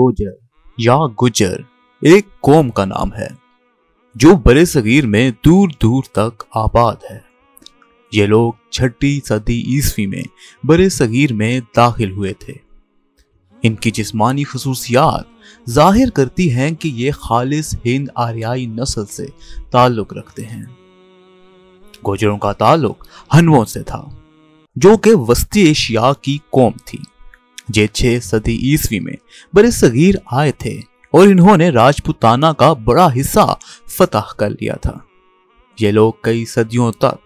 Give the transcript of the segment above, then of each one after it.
गोजर या गुजर एक कौम का नाम है जो बड़े सगीर में दूर दूर तक आबाद है ये लोग छठी सदी ईस्वी में बड़े सगीर में दाखिल हुए थे इनकी जिस्मानी खसूसियात जाहिर करती हैं कि ये खालिस हिंद आर्याई नस्ल से ताल्लुक रखते हैं गोजरों का ताल्लुक हनवों से था जो कि वस्ती एशिया की कौम थी जे छह सदी ईस्वी में बड़े सगीर आए थे और इन्होंने राजपुताना का बड़ा हिस्सा फतह कर लिया था ये लोग कई सदियों तक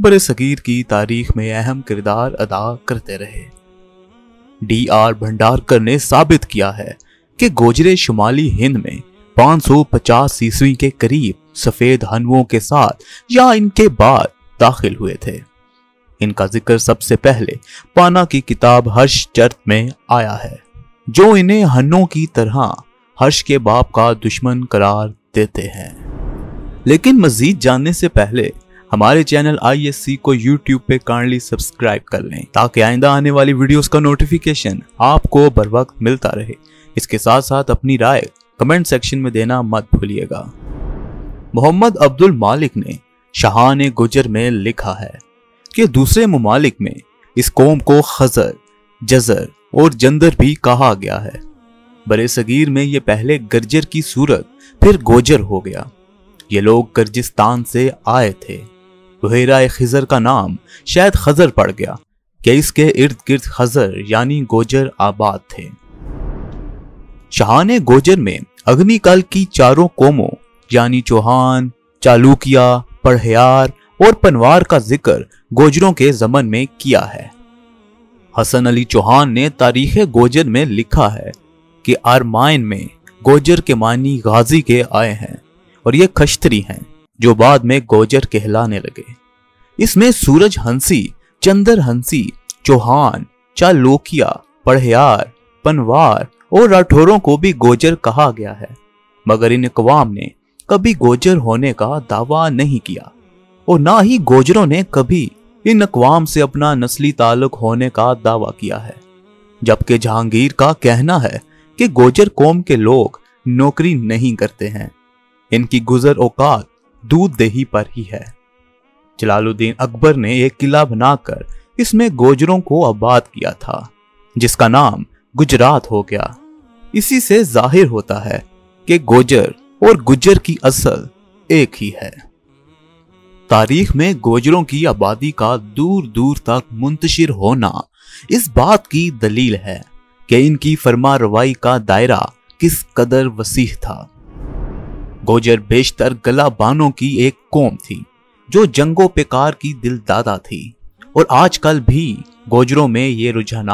बड़े सगीर की तारीख में अहम किरदार अदा करते रहे डी आर भंडारकर ने साबित किया है कि गोजरे शुमाली हिंद में 550 ईस्वी के करीब सफेद हनुओं के साथ या इनके बाद दाखिल हुए थे इनका जिक्र सबसे पहले पाना की किताब हर्ष चर्त में आया है जो इन्हें हन्नों की तरह हर्ष के बाप का दुश्मन करार देते हैं लेकिन मजीद जानने से पहले हमारे चैनल आईएससी को यूट्यूब पे काइंडली सब्सक्राइब कर लें ताकि आइंदा आने वाली वीडियोस का नोटिफिकेशन आपको बर वक्त मिलता रहे इसके साथ साथ अपनी राय कमेंट सेक्शन में देना मत भूलिएगा मोहम्मद अब्दुल मालिक ने शाहान गुजर में लिखा है के दूसरे ममालिक में इस कौम को खजर जजर और जंदर भी कहा गया है बरे सगीर में ये पहले गर्जर की सूरत फिर गोजर हो गया ये लोग गर्जिस्तान से आए थे बहेरा खजर का नाम शायद खजर पड़ गया कि इसके इर्द गिर्द खजर यानी गोजर आबाद थे शाहान गोजर में अग्निकाल की चारों कौमों यानी चौहान चालुकिया पढ़यार और पनवार का जिक्र गोजरों के जमन में किया है हसन अली चौहान ने तारीख गोजर में लिखा है कि आरमाइन में गोजर के मानी गाजी के आए हैं और ये खश्तरी हैं जो बाद में गोजर कहलाने लगे इसमें सूरज हंसी चंदर हंसी चौहान चालोकिया पढ़यार पनवार और राठौरों को भी गोजर कहा गया है मगर इन कवाम ने कभी गोजर होने का दावा नहीं किया और ना ही गोजरों ने कभी इन अकवाम से अपना नस्ली ताल्लुक होने का दावा किया है जबकि जहांगीर का कहना है कि गोजर कौम के लोग नौकरी नहीं करते हैं इनकी गुजर औकात दूध देही पर ही है जलालुद्दीन अकबर ने एक किला बनाकर इसमें गोजरों को आबाद किया था जिसका नाम गुजरात हो गया इसी से जाहिर होता है कि गोजर और गुजर की असल एक ही है तारीख में गोजरों की आबादी का दूर दूर तक मुंतशिर होना इस बात की दलील है कि इनकी फरमा रवाई का दायरा किस कदर वसीह था गोजर बेशतर गलाबानों की एक कौम थी जो जंगो पेकार की दिलदादा थी और आजकल भी गोजरों में ये रुझान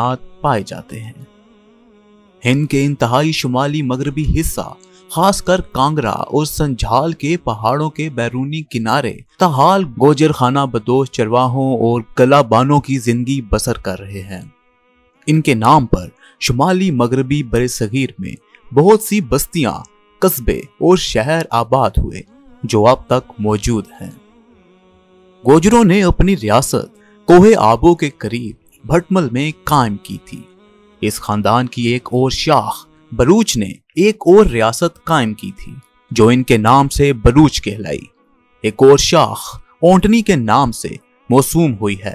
पाए जाते हैं हिंद के इंतहाई शुमाली मगरबी हिस्सा खासकर कांगड़ा और संझाल के पहाड़ों के बैरूनी किनारे तहाल गोजरखाना बदोश चरवाहों और कलाबानों की जिंदगी बसर कर रहे हैं इनके नाम पर शुमाली मगरबी बरे सगीर में बहुत सी बस्तियां कस्बे और शहर आबाद हुए जो अब तक मौजूद हैं गोजरों ने अपनी रियासत कोहे आबो के करीब भटमल में कायम की थी इस खानदान की एक और शाख बलूच ने एक और रियासत कायम की थी जो इनके नाम से बलूच कहलाई एक और शाख ओंटनी के नाम से मौसूम हुई है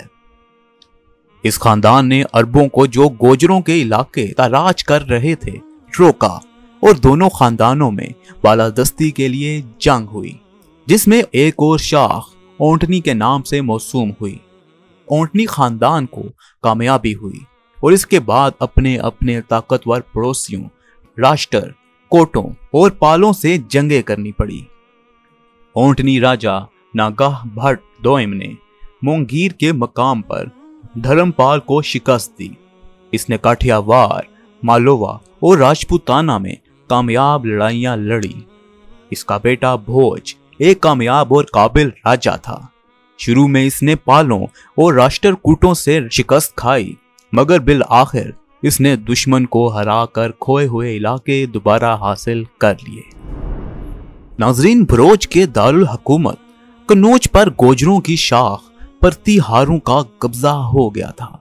इस खानदान ने अरबों को जो गोजरों के इलाके का राज कर रहे थे रोका और दोनों खानदानों में बालादस्ती के लिए जंग हुई जिसमें एक और शाख ओंटनी के नाम से मौसूम हुई ओंटनी खानदान को कामयाबी हुई और इसके बाद अपने अपने ताकतवर पड़ोसियों राष्ट्र कोटों और पालों से जंगे करनी पड़ी ओंटनी राजा नागाह भट्ट दोएम ने मोंगीर के मकाम पर धर्मपाल को शिकस्त दी इसने काठियावार मालोवा और राजपूताना में कामयाब लड़ाइयां लड़ी इसका बेटा भोज एक कामयाब और काबिल राजा था शुरू में इसने पालों और राष्ट्रकूटों से शिकस्त खाई मगर बिल आखिर इसने दुश्मन को हरा कर खोए हुए इलाके दोबारा हासिल कर लिए नाजरीन भरोज के दारुल हकूमत कन्नौज पर गोजरों की शाख प्रतिहारों का कब्जा हो गया था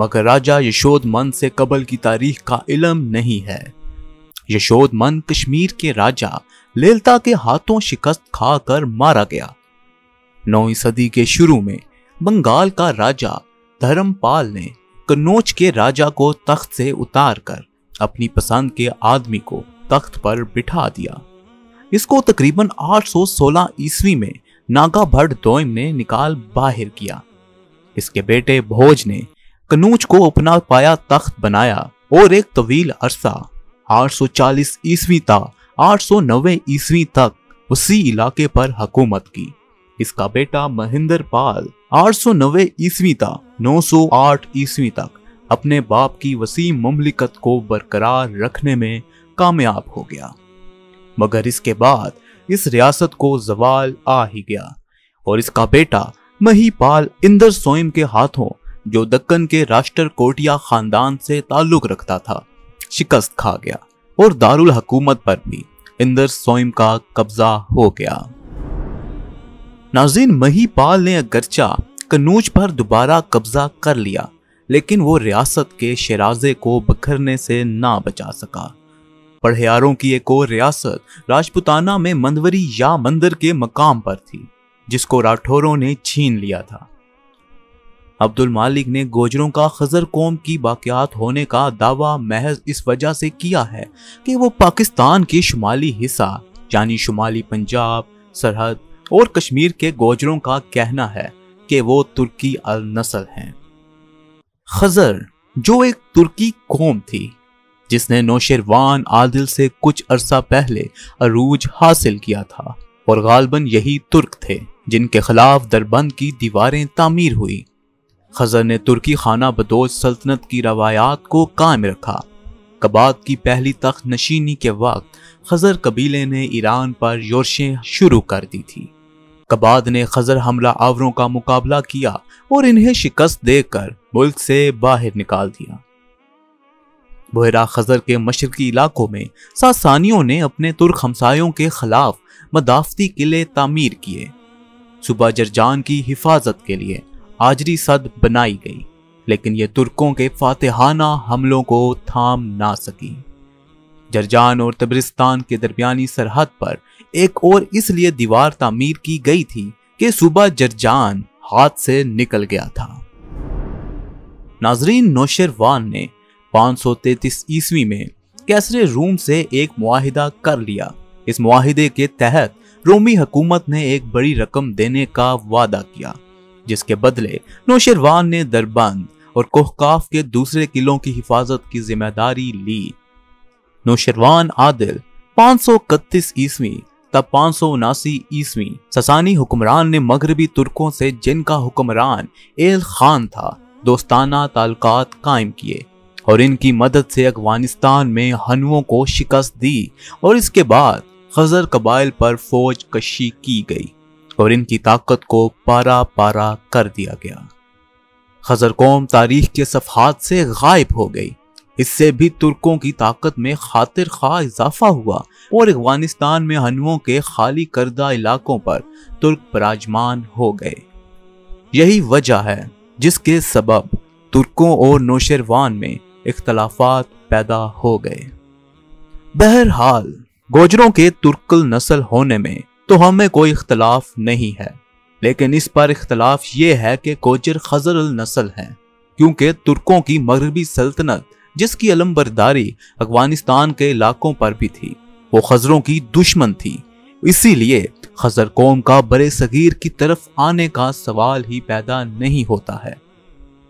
मगर राजा यशोदमन से कबल की तारीख का इलम नहीं है यशोदमन कश्मीर के राजा लेलता के हाथों शिकस्त खाकर मारा गया नौवीं सदी के शुरू में बंगाल का राजा धर्मपाल ने कन्नौज के राजा को तख्त से उतार कर अपनी पसंद के आदमी को तख्त पर बिठा दिया इसको तकरीबन 816 ईस्वी में नागा भट्ट दोइम ने निकाल बाहर किया इसके बेटे भोज ने कनूज को अपना पाया तख्त बनाया और एक तवील अरसा 840 ईस्वी तक 890 ईस्वी तक उसी इलाके पर हुकूमत की इसका बेटा महेंद्र पाल आठ ईस्वी तक 908 ईस्वी तक अपने बाप की वसी ममलिकत को बरकरार रखने में कामयाब हो गया मगर इसके बाद इस रियासत को जवाल आ ही गया और इसका बेटा महीपाल इंदर स्वयं के हाथों जो दक्कन के राष्ट्र कोटिया खानदान से ताल्लुक रखता था शिकस्त खा गया और दारुल हकूमत पर भी इंदर स्वयं का कब्जा हो गया नाजीन महीपाल ने अगरचा कनूज पर दोबारा कब्जा कर लिया लेकिन वो रियासत के शराजे को बखरने से ना बचा सका पढ़ियारों की एक और रियासत राजपुताना में मंदवरी या मंदिर के मकाम पर थी जिसको राठौरों ने छीन लिया था अब्दुल मालिक ने गोजरों का खजर कौम की बाकियात होने का दावा महज इस वजह से किया है कि वो पाकिस्तान के शुमाली हिस्सा यानी शुमाली पंजाब सरहद और कश्मीर के गोजरों का कहना है कि वो तुर्की अल नसल हैं खजर जो एक तुर्की कौम थी जिसने नौशेरवान आदिल से कुछ अरसा पहले अरूज हासिल किया था और गालबन यही तुर्क थे जिनके खिलाफ दरबंद की दीवारें तामीर हुई खजर ने तुर्की खाना बदोज सल्तनत की रवायात को कायम रखा कबाब की पहली तख्त नशीनी के वक्त खजर कबीले ने ईरान पर योशें शुरू कर दी थी कबाद ने खजर हमला आवरों का मुकाबला किया और इन्हें शिकस्त देकर मुल्क से बाहर निकाल दिया बहरा खजर के मशरकी इलाकों में सासानियों ने अपने तुर्क हमसायों के खिलाफ मदाफती किले तामीर किए सुबह जरजान की हिफाजत के लिए आजरी सद बनाई गई लेकिन ये तुर्कों के फातेहाना हमलों को थाम ना सकी जरजान और तब्रिस्तान के दरमियानी सरहद पर एक और इसलिए दीवार तामीर की गई थी कि सुबह जरजान हाथ से निकल गया था नाजरीन नौशरवान ने 533 ईस्वी में कैसरे रूम से एक मुआहिदा कर लिया इस मुआहिदे के तहत रोमी हुकूमत ने एक बड़ी रकम देने का वादा किया जिसके बदले नौशरवान ने दरबंद और कोहकाफ के दूसरे किलों की हिफाजत की जिम्मेदारी ली नौशरवान आदिल पाँच ईस्वी तब पाँच सौ उनासी ईस्वी ससानी हुक्मरान ने मगरबी तुर्कों से जिनका हुक्मरान एल खान था दोस्ताना ताल्लुकात कायम किए और इनकी मदद से अफगानिस्तान में हनुओं को शिकस्त दी और इसके बाद खजर कबाइल पर फौज कशी की गई और इनकी ताकत को पारा पारा कर दिया गया खजर कौम तारीख के सफहात से गायब हो गई इससे भी तुर्कों की ताकत में खातिर खा इजाफा हुआ और अफगानिस्तान में हनुओं के खाली करदा इलाकों पर तुर्क बराजमान हो गए यही वजह है जिसके सबब तुर्कों और नौशरवान में इख्तलाफात पैदा हो गए बहरहाल गोजरों के तुर्कल नस्ल होने में तो हमें कोई इख्तलाफ नहीं है लेकिन इस पर इख्तलाफ ये है कि गोजर खजरल नस्ल है क्योंकि तुर्कों की मगरबी सल्तनत जिसकी अलमबरदारी अफगानिस्तान के इलाकों पर भी थी वो खजरों की दुश्मन थी इसीलिए खजर कौम का बड़े सगीर की तरफ आने का सवाल ही पैदा नहीं होता है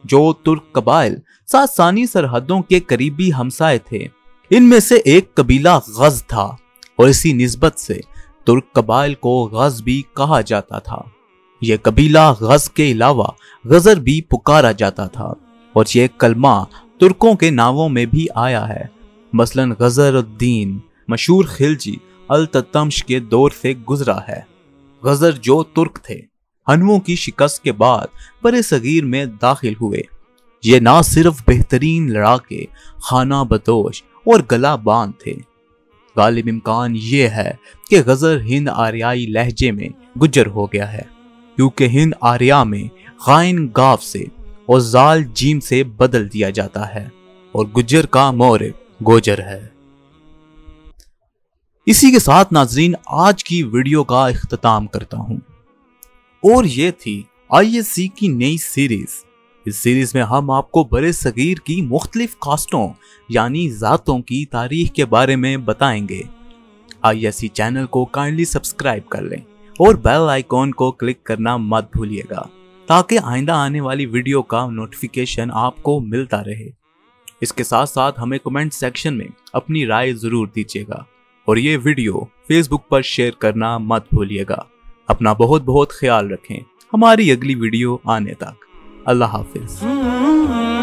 जो तुर्क कबाइल सासानी सरहदों के करीबी हमसाए थे इनमें से एक कबीला गज था और इसी नस्बत से तुर्क कबाइल को गज भी कहा जाता था यह कबीला गज के अलावा गजर भी पुकारा जाता था और यह कलमा तुर्कों के नावों में भी आया है मसलन गजरुद्दीन मशहूर खिलजी अल ततम्श के दौर से गुजरा है गजर जो तुर्क थे हनुओं की शिकस्त के बाद पर सगीर में दाखिल हुए ये ना सिर्फ बेहतरीन लड़ाके खाना बदोश और गला बांध थे गालिब इम्कान ये है कि गज़र हिंद आर्याई लहजे में गुजर हो गया है क्योंकि हिंद आर्या में गायन गाव से और जाल जीम से बदल दिया जाता है और गुजर का मौर्य गोजर है इसी के साथ नाजरीन आज की वीडियो का अख्ताम करता हूं और ये थी आईएससी की नई सीरीज इस सीरीज में हम आपको बड़े सगीर की मुख्तलिफ कास्टों यानी ज़ातों की तारीख के बारे में बताएंगे आईएससी चैनल को काइंडली सब्सक्राइब कर लें और बेल आइकॉन को क्लिक करना मत भूलिएगा ताकि आइंदा आने वाली वीडियो का नोटिफिकेशन आपको मिलता रहे इसके साथ साथ हमें कमेंट सेक्शन में अपनी राय जरूर दीजिएगा और ये वीडियो फेसबुक पर शेयर करना मत भूलिएगा अपना बहुत बहुत ख्याल रखें हमारी अगली वीडियो आने तक अल्लाह हाफिज़